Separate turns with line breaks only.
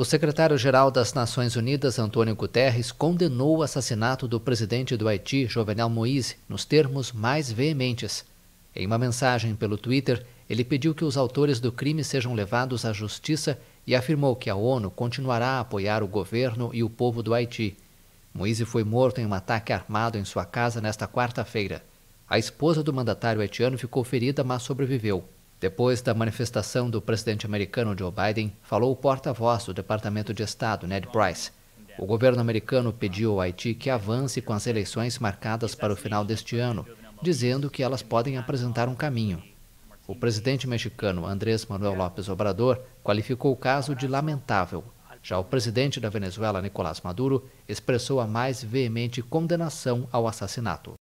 O secretário-geral das Nações Unidas, Antônio Guterres, condenou o assassinato do presidente do Haiti, Jovenel Moïse, nos termos mais veementes. Em uma mensagem pelo Twitter, ele pediu que os autores do crime sejam levados à justiça e afirmou que a ONU continuará a apoiar o governo e o povo do Haiti. Moise foi morto em um ataque armado em sua casa nesta quarta-feira. A esposa do mandatário haitiano ficou ferida, mas sobreviveu. Depois da manifestação do presidente americano Joe Biden, falou o porta-voz do Departamento de Estado, Ned Price. O governo americano pediu ao Haiti que avance com as eleições marcadas para o final deste ano, dizendo que elas podem apresentar um caminho. O presidente mexicano Andrés Manuel López Obrador qualificou o caso de lamentável. Já o presidente da Venezuela, Nicolás Maduro, expressou a mais veemente condenação ao assassinato.